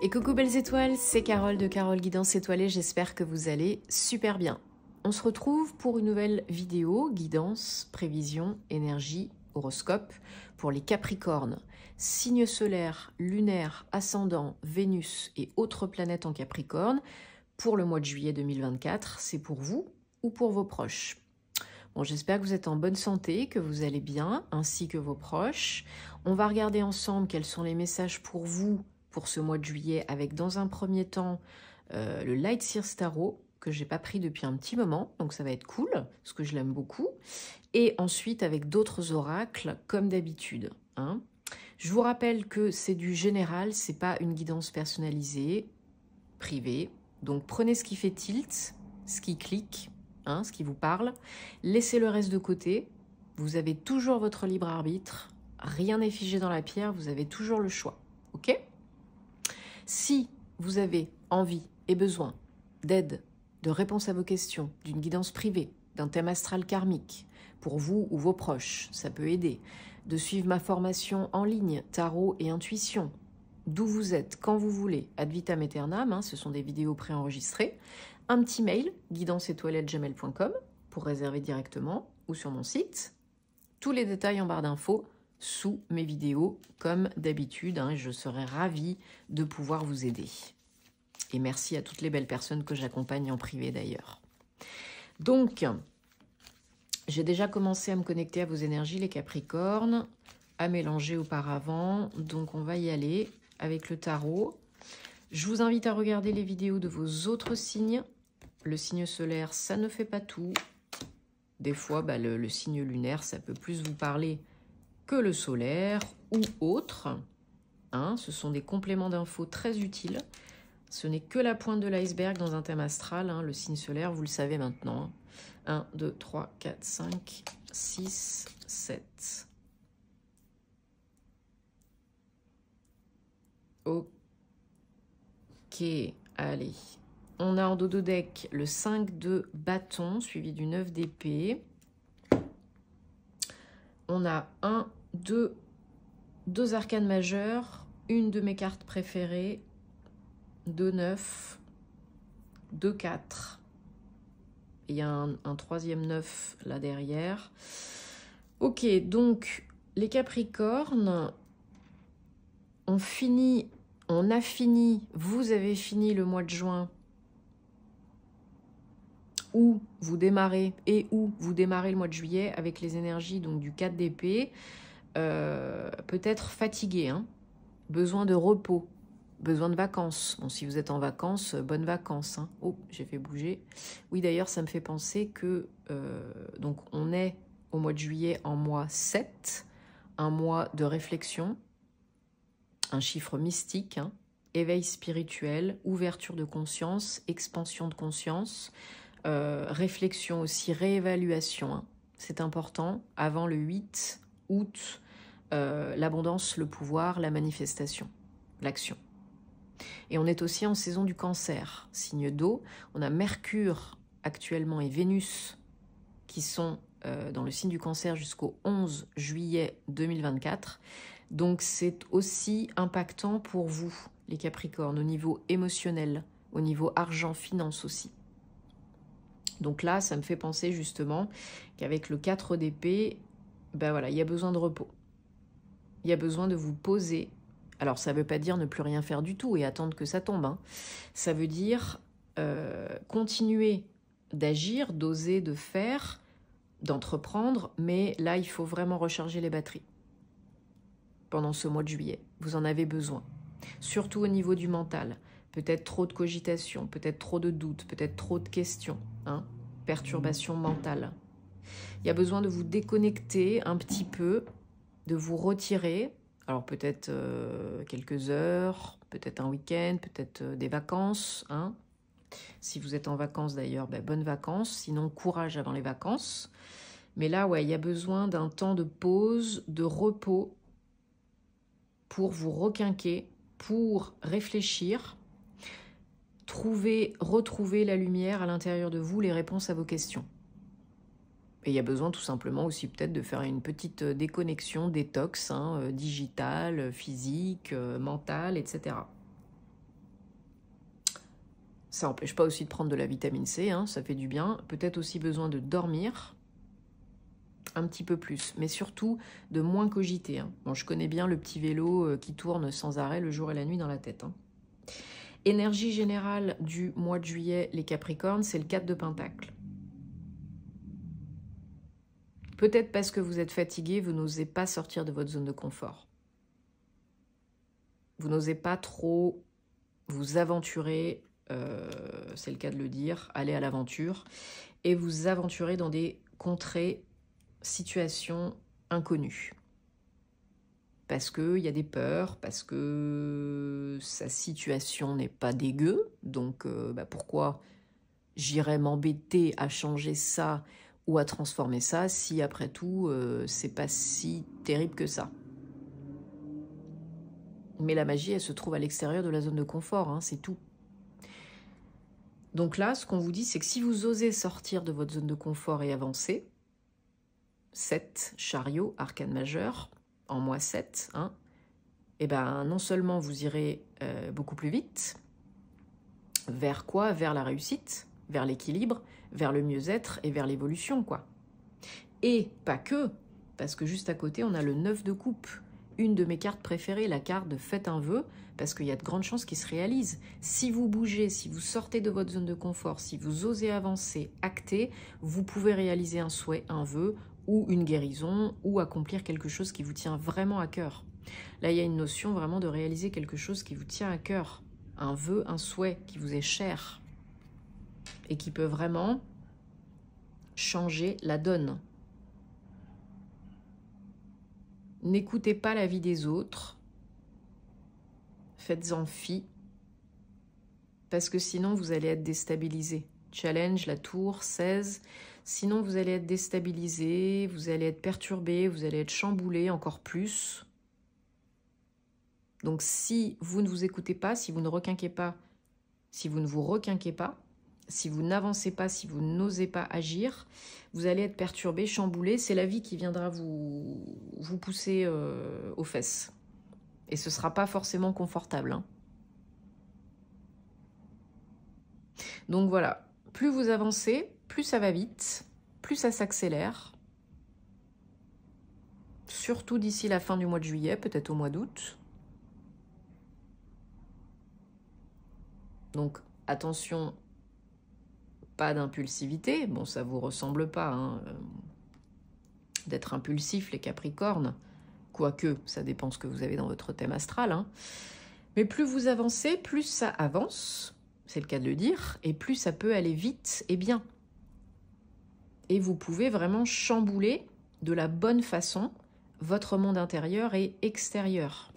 Et coucou belles étoiles, c'est Carole de Carole Guidance Étoilée, j'espère que vous allez super bien. On se retrouve pour une nouvelle vidéo, guidance, prévision, énergie, horoscope, pour les Capricornes. Signe solaire, lunaire, ascendant, Vénus et autres planètes en Capricorne, pour le mois de juillet 2024, c'est pour vous ou pour vos proches. Bon, j'espère que vous êtes en bonne santé, que vous allez bien, ainsi que vos proches. On va regarder ensemble quels sont les messages pour vous ce mois de juillet avec dans un premier temps euh, le Light Sears que j'ai pas pris depuis un petit moment, donc ça va être cool, parce que je l'aime beaucoup. Et ensuite avec d'autres oracles, comme d'habitude. Hein. Je vous rappelle que c'est du général, c'est pas une guidance personnalisée, privée. Donc prenez ce qui fait tilt, ce qui clique, hein, ce qui vous parle. Laissez le reste de côté. Vous avez toujours votre libre arbitre. Rien n'est figé dans la pierre, vous avez toujours le choix. OK si vous avez envie et besoin d'aide, de réponses à vos questions, d'une guidance privée, d'un thème astral karmique, pour vous ou vos proches, ça peut aider, de suivre ma formation en ligne, tarot et intuition, d'où vous êtes, quand vous voulez, ad vitam aeternam, hein, ce sont des vidéos préenregistrées, un petit mail, gmail.com pour réserver directement, ou sur mon site. Tous les détails en barre d'infos sous mes vidéos, comme d'habitude. Hein, je serai ravie de pouvoir vous aider. Et merci à toutes les belles personnes que j'accompagne en privé d'ailleurs. Donc, j'ai déjà commencé à me connecter à vos énergies, les Capricornes, à mélanger auparavant. Donc, on va y aller avec le tarot. Je vous invite à regarder les vidéos de vos autres signes. Le signe solaire, ça ne fait pas tout. Des fois, bah, le signe lunaire, ça peut plus vous parler que le solaire ou autre. Hein, ce sont des compléments d'infos très utiles. Ce n'est que la pointe de l'iceberg dans un thème astral. Hein, le signe solaire, vous le savez maintenant. 1, 2, 3, 4, 5, 6, 7. Ok, allez. On a en dodo deck le 5 de bâton suivi du 9 d'épée. On a 1, deux arcanes majeures, une de mes cartes préférées, deux 9, deux 4. Il y a un, troisième neuf là derrière. Ok, donc les Capricornes, on finit, on a fini, vous avez fini le mois de juin où vous démarrez et où vous démarrez le mois de juillet avec les énergies donc du 4 d'épée. Euh, peut-être fatigué, hein. besoin de repos, besoin de vacances. Bon, si vous êtes en vacances, euh, bonnes vacances. Hein. oh, j'ai fait bouger. Oui, d'ailleurs, ça me fait penser que euh, donc on est au mois de juillet en mois 7, un mois de réflexion, un chiffre mystique, hein. éveil spirituel, ouverture de conscience, expansion de conscience, réflexion aussi, réévaluation. C'est important. Avant le 8, euh, l'abondance, le pouvoir, la manifestation, l'action. Et on est aussi en saison du cancer, signe d'eau. On a Mercure actuellement et Vénus qui sont euh, dans le signe du cancer jusqu'au 11 juillet 2024. Donc c'est aussi impactant pour vous, les Capricornes, au niveau émotionnel, au niveau argent-finance aussi. Donc là, ça me fait penser justement qu'avec le 4 d'épée, ben voilà, il y a besoin de repos. Il y a besoin de vous poser. Alors ça ne veut pas dire ne plus rien faire du tout et attendre que ça tombe. Hein. Ça veut dire euh, continuer d'agir, d'oser, de faire, d'entreprendre, mais là, il faut vraiment recharger les batteries pendant ce mois de juillet. Vous en avez besoin. Surtout au niveau du mental. Peut-être trop de cogitations, peut-être trop de doutes, peut-être trop de questions. Hein Perturbation mentale. Il y a besoin de vous déconnecter un petit peu, de vous retirer. Alors peut-être euh, quelques heures, peut-être un week-end, peut-être euh, des vacances. Hein. Si vous êtes en vacances d'ailleurs, ben, bonnes vacances. Sinon, courage avant les vacances. Mais là, ouais, il y a besoin d'un temps de pause, de repos pour vous requinquer, pour réfléchir, trouver, retrouver la lumière à l'intérieur de vous, les réponses à vos questions. Et il y a besoin tout simplement aussi peut-être de faire une petite euh, déconnexion, détox, hein, euh, digitale, euh, physique, mentale, etc. Ça n'empêche pas aussi de prendre de la vitamine C, hein, ça fait du bien. Peut-être aussi besoin de dormir un petit peu plus, mais surtout de moins cogiter. Hein. Bon, je connais bien le petit vélo qui tourne sans arrêt le jour et la nuit dans la tête. Hein. Énergie générale du mois de juillet, les Capricornes, c'est le 4 de Pentacle. Peut-être parce que vous êtes fatigué, vous n'osez pas sortir de votre zone de confort. Vous n'osez pas trop vous aventurer, euh, c'est le cas de le dire, aller à l'aventure, et vous aventurer dans des contrées, situations inconnues. Parce qu'il y a des peurs, parce que sa situation n'est pas dégueu, donc euh, bah, pourquoi j'irais m'embêter à changer ça ou à transformer ça si après tout euh, c'est pas si terrible que ça. Mais la magie, elle se trouve à l'extérieur de la zone de confort, hein, c'est tout. Donc là, ce qu'on vous dit, c'est que si vous osez sortir de votre zone de confort et avancer, 7, chariot, arcane majeur, en mois 7, et ben non seulement vous irez euh, beaucoup plus vite, vers quoi Vers la réussite, vers l'équilibre, vers le mieux-être et vers l'évolution, quoi. Et pas que, parce que juste à côté, on a le 9 de coupe, une de mes cartes préférées, la carte de faites un vœu, parce qu'il y a de grandes chances qu'il se réalise. Si vous bougez, si vous sortez de votre zone de confort, si vous osez avancer, actez, vous pouvez réaliser un souhait, un vœu, ou une guérison, ou accomplir quelque chose qui vous tient vraiment à cœur. Là, il y a une notion vraiment de réaliser quelque chose qui vous tient à cœur, un vœu, un souhait qui vous est cher et qui peut vraiment changer la donne. N'écoutez pas la vie des autres, faites-en fi, parce que sinon vous allez être déstabilisé. Challenge, la tour, 16. Sinon vous allez être déstabilisé, vous allez être perturbé, vous allez être chamboulé encore plus. Donc si vous ne vous écoutez pas, si vous ne requinquez pas, si vous ne vous requinquez pas, si vous n'avancez pas, si vous n'osez pas agir, vous allez être perturbé, chamboulé. C'est la vie qui viendra vous, vous pousser euh, aux fesses. Et ce ne sera pas forcément confortable. Hein. Donc voilà, plus vous avancez, plus ça va vite, plus ça s'accélère. Surtout d'ici la fin du mois de juillet, peut-être au mois d'août. Donc attention pas d'impulsivité. Bon, ça vous ressemble pas hein, euh, d'être impulsif, les Capricornes. Quoique, ça dépend ce que vous avez dans votre thème astral. Hein. Mais plus vous avancez, plus ça avance, c'est le cas de le dire, et plus ça peut aller vite et bien. Et vous pouvez vraiment chambouler de la bonne façon votre monde intérieur et extérieur.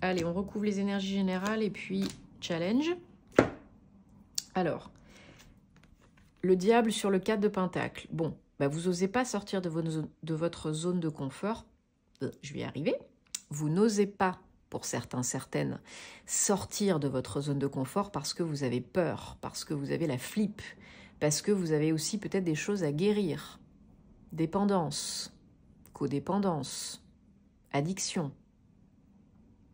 Allez, on recouvre les énergies générales et puis challenge. Alors, le diable sur le cadre de Pentacle. Bon, bah, vous n'osez pas sortir de, de, votre zone de confort. Euh, je vais y arriver. Vous n'osez pas, pour certains, certaines, sortir de votre zone de confort parce que vous avez peur, parce que vous avez la flip, parce que vous avez aussi peut-être des choses à guérir. Dépendance, codépendance, addiction,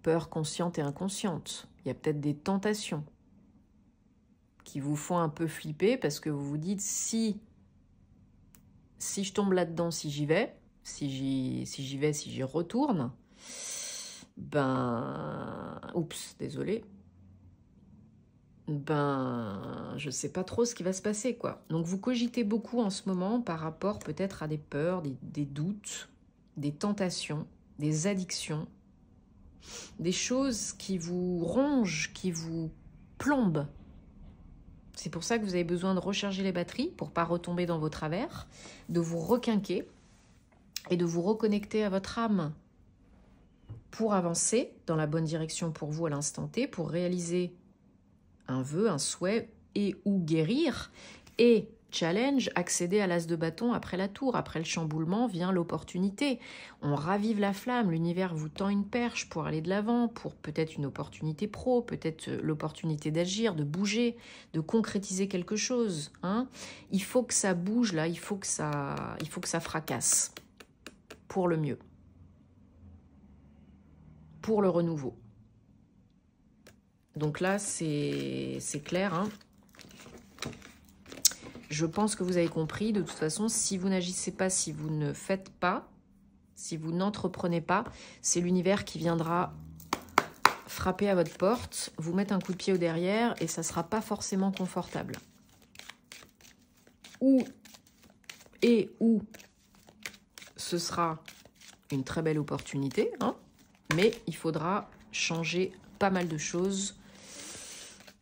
peur consciente et inconsciente. Il y a peut-être des tentations qui vous font un peu flipper parce que vous vous dites si si je tombe là-dedans, si j'y vais, si j'y si j'y vais, si j'y retourne, ben oups, désolé. Ben je sais pas trop ce qui va se passer quoi. Donc vous cogitez beaucoup en ce moment par rapport peut-être à des peurs, des, des doutes, des tentations, des addictions, des choses qui vous rongent, qui vous plombent c'est pour ça que vous avez besoin de recharger les batteries pour pas retomber dans vos travers, de vous requinquer et de vous reconnecter à votre âme pour avancer dans la bonne direction pour vous à l'instant T, pour réaliser un vœu, un souhait et ou guérir et Challenge, accéder à l'as de bâton après la tour, après le chamboulement vient l'opportunité. On ravive la flamme, l'univers vous tend une perche pour aller de l'avant, pour peut-être une opportunité pro, peut-être euh, l'opportunité d'agir, de bouger, de concrétiser quelque chose. Hein il faut que ça bouge là, il faut que ça, il faut que ça fracasse pour le mieux, pour le renouveau. Donc là, c'est clair. Hein je pense que vous avez compris. De toute façon, si vous n'agissez pas, si vous ne faites pas, si vous n'entreprenez pas, c'est l'univers qui viendra frapper à votre porte, vous mettre un coup de pied au derrière et ça ne sera pas forcément confortable. Ou, et ou, ce sera une très belle opportunité, hein, mais il faudra changer pas mal de choses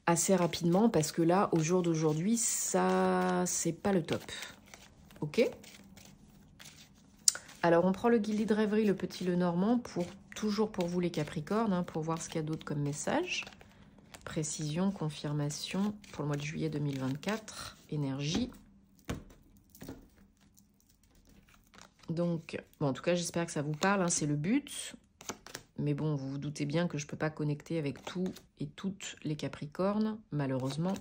assez rapidement parce que là, au jour d'aujourd'hui, ça, c'est pas le top. Ok Alors, on prend le guilly de rêverie, le petit le normand, pour toujours pour vous les Capricornes, hein, pour voir ce qu'il y a d'autre comme message. Précision, confirmation pour le mois de juillet 2024, énergie. Donc, bon, en tout cas, j'espère que ça vous parle, hein, c'est le but. Mais bon, vous vous doutez bien que je ne peux pas connecter avec tous et toutes les Capricornes, malheureusement.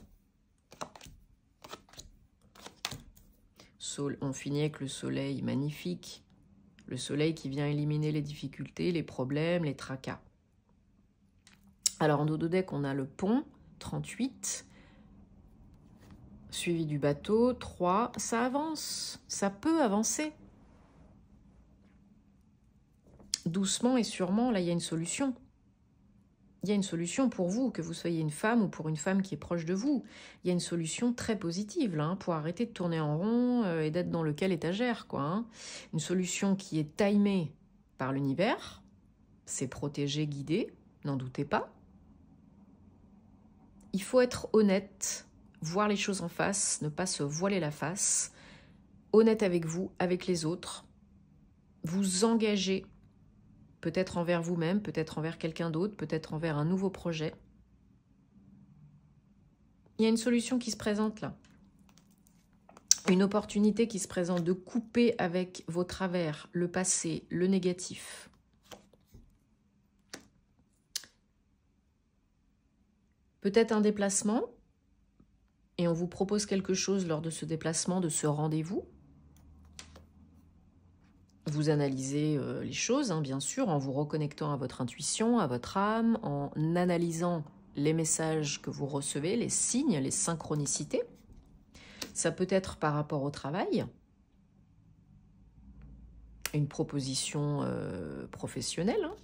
on finit avec le soleil magnifique. Le soleil qui vient éliminer les difficultés, les problèmes, les tracas. Alors en dodo deck, on a le pont, 38, suivi du bateau, 3. Ça avance, ça peut avancer doucement et sûrement, là, il y a une solution. Il y a une solution pour vous, que vous soyez une femme ou pour une femme qui est proche de vous. Il y a une solution très positive là, hein, pour arrêter de tourner en rond euh, et d'être dans lequel étagère. Quoi, hein. Une solution qui est timée par l'univers, c'est protégé, guidé, n'en doutez pas. Il faut être honnête, voir les choses en face, ne pas se voiler la face, honnête avec vous, avec les autres, vous engager peut-être envers vous-même, peut-être envers quelqu'un d'autre, peut-être envers un nouveau projet. Il y a une solution qui se présente là, une opportunité qui se présente de couper avec vos travers, le passé, le négatif. Peut-être un déplacement, et on vous propose quelque chose lors de ce déplacement, de ce rendez-vous vous analysez euh, les choses, hein, bien sûr, en vous reconnectant à votre intuition, à votre âme, en analysant les messages que vous recevez, les signes, les synchronicités. Ça peut être par rapport au travail, une proposition euh, professionnelle. Hein.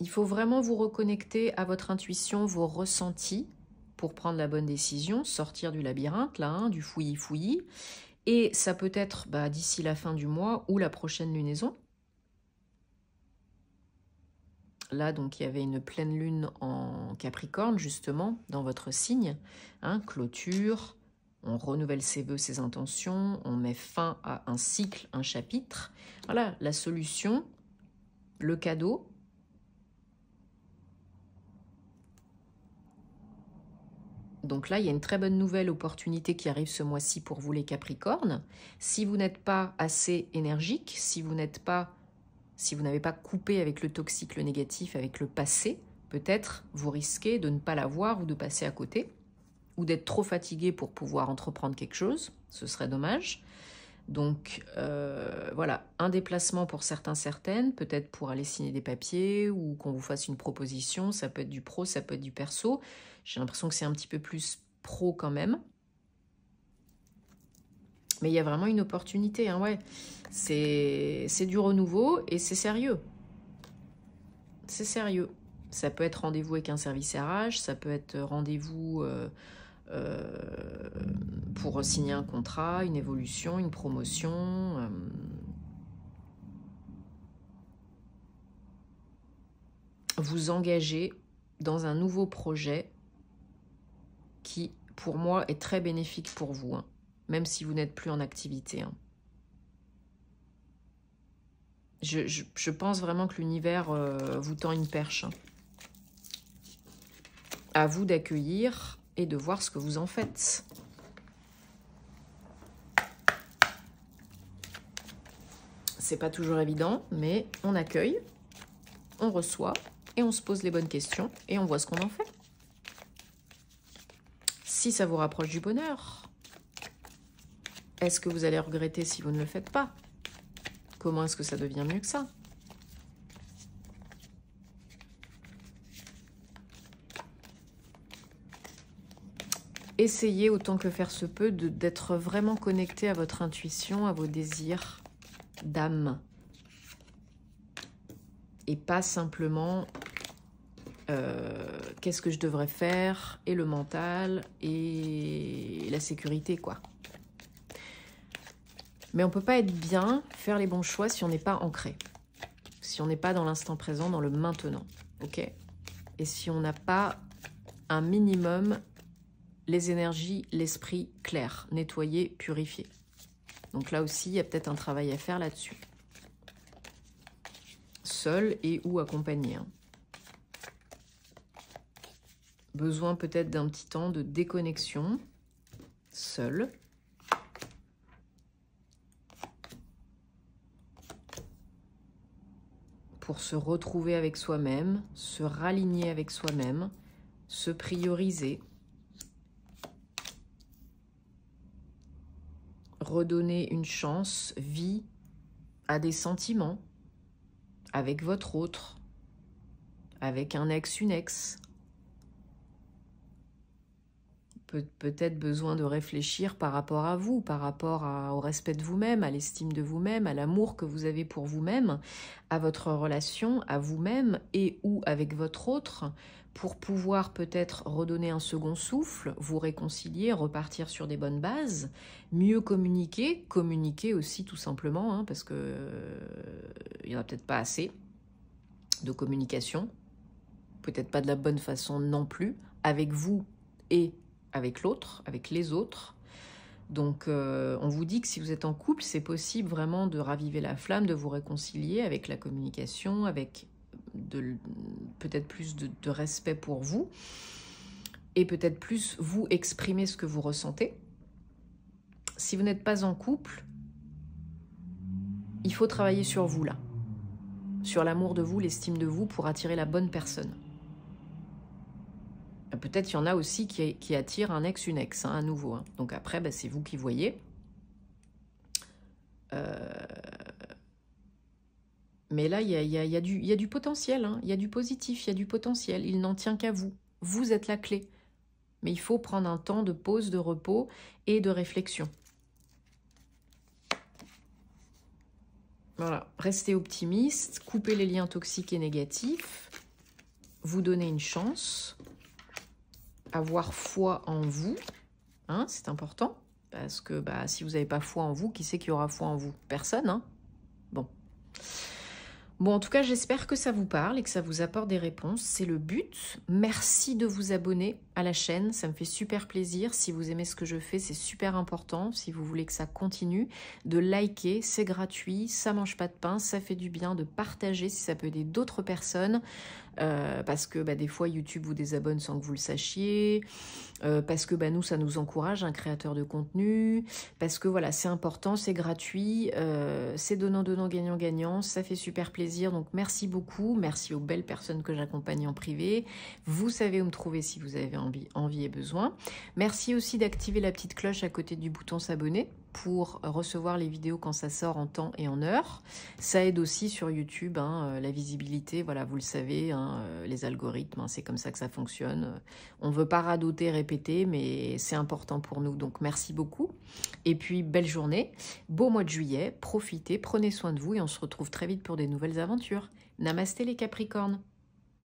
Il faut vraiment vous reconnecter à votre intuition, vos ressentis, pour prendre la bonne décision, sortir du labyrinthe, hein, du fouillis-fouillis, et ça peut être bah, d'ici la fin du mois ou la prochaine lunaison. Là, donc, il y avait une pleine lune en Capricorne, justement, dans votre signe. Hein, clôture, on renouvelle ses voeux, ses intentions, on met fin à un cycle, un chapitre. Voilà, la solution, le cadeau, Donc là, il y a une très bonne nouvelle opportunité qui arrive ce mois-ci pour vous les Capricornes. Si vous n'êtes pas assez énergique, si vous n'êtes pas si vous n'avez pas coupé avec le toxique, le négatif, avec le passé, peut-être vous risquez de ne pas l'avoir ou de passer à côté, ou d'être trop fatigué pour pouvoir entreprendre quelque chose, ce serait dommage. Donc euh, voilà, un déplacement pour certains, certaines, peut-être pour aller signer des papiers ou qu'on vous fasse une proposition, ça peut être du pro, ça peut être du perso. J'ai l'impression que c'est un petit peu plus pro quand même. Mais il y a vraiment une opportunité, hein, ouais. C'est du renouveau et c'est sérieux. C'est sérieux. Ça peut être rendez-vous avec un service RH, ça peut être rendez-vous... Euh, euh, pour signer un contrat, une évolution, une promotion. Euh, vous engager dans un nouveau projet qui, pour moi, est très bénéfique pour vous, hein, même si vous n'êtes plus en activité. Hein. Je, pense vraiment que l'univers euh, vous tend une perche. Hein. À vous d'accueillir et de voir ce que vous en faites. C'est pas toujours évident, mais on accueille, on reçoit et on se pose les bonnes questions et on voit ce qu'on en fait. Si ça vous rapproche du bonheur, est-ce que vous allez regretter si vous ne le faites pas Comment est-ce que ça devient mieux que ça essayez autant que faire se peut d'être vraiment connecté à votre intuition, à vos désirs d'âme. Et pas simplement euh, qu'est-ce que je devrais faire et le mental et la sécurité, quoi. Mais on ne peut pas être bien, faire les bons choix si on n'est pas ancré. Si on n'est pas dans l'instant présent, dans le maintenant. ok Et si on n'a pas un minimum les énergies, l'esprit clair, nettoyé, purifié. Donc là aussi, il y a peut-être un travail à faire là-dessus. Seul et ou accompagné. Hein. Besoin peut-être d'un petit temps de déconnexion, seul. Pour se retrouver avec soi-même, se raligner avec soi-même, se prioriser. redonner une chance, vie à des sentiments avec votre autre, avec un ex, une ex. Peut-être besoin de réfléchir par rapport à vous, par rapport au respect de vous-même, à l'estime de vous-même, à l'amour que vous avez pour vous-même, à votre relation, à vous-même et ou avec votre autre, pour pouvoir peut-être redonner un second souffle, vous réconcilier, repartir sur des bonnes bases, mieux communiquer, communiquer aussi tout simplement, hein, parce que euh, il n'y en a peut-être pas assez de communication, peut-être pas de la bonne façon non plus, avec vous et avec l'autre, avec les autres. Donc euh, on vous dit que si vous êtes en couple, c'est possible vraiment de raviver la flamme, de vous réconcilier avec la communication, avec de peut-être plus de, respect pour vous et peut-être plus vous exprimer ce que vous ressentez. Si vous n'êtes pas en couple, il faut travailler sur vous là, sur l'amour de vous, l'estime de vous pour attirer la bonne personne. Euh, peut-être il y en a aussi qui, qui attirent un ex, une ex, hein, à nouveau. Hein. Donc après, bah, c'est vous qui voyez. Euh, mais là, il y a, du, potentiel, hein. il y a du positif, il y a du potentiel. Il n'en tient qu'à vous. Vous êtes la clé. Mais il faut prendre un temps de pause, de repos et de réflexion. Voilà, restez optimiste, coupez les liens toxiques et négatifs, vous donnez une chance, avoir foi en vous, hein, c'est important, parce que bah, si vous n'avez pas foi en vous, qui c'est qui aura foi en vous Personne, hein Bon, en tout cas, j'espère que ça vous parle et que ça vous apporte des réponses. C'est le but. Merci de vous abonner à la chaîne. Ça me fait super plaisir. Si vous aimez ce que je fais, c'est super important. Si vous voulez que ça continue, de liker. C'est gratuit. Ça mange pas de pain. Ça fait du bien de partager si ça peut aider d'autres personnes. Euh, parce que bah, des fois YouTube vous désabonne sans que vous le sachiez, euh, parce que bah, nous ça nous encourage, un créateur de contenu, parce que voilà c'est important, c'est gratuit, euh, c'est donnant donnant gagnant gagnant, ça fait super plaisir donc merci beaucoup, merci aux belles personnes que j'accompagne en privé, vous savez où me trouver si vous avez envie, envie et besoin, merci aussi d'activer la petite cloche à côté du bouton s'abonner pour recevoir les vidéos quand ça sort en temps et en heure. Ça aide aussi sur YouTube, hein, euh, la visibilité, voilà, vous le savez, hein, euh, les algorithmes, hein, c'est comme ça que ça fonctionne. On ne veut pas radoter, répéter, mais c'est important pour nous, donc merci beaucoup. Et puis, belle journée, beau mois de juillet, profitez, prenez soin de vous et on se retrouve très vite pour des nouvelles aventures. Namasté les Capricornes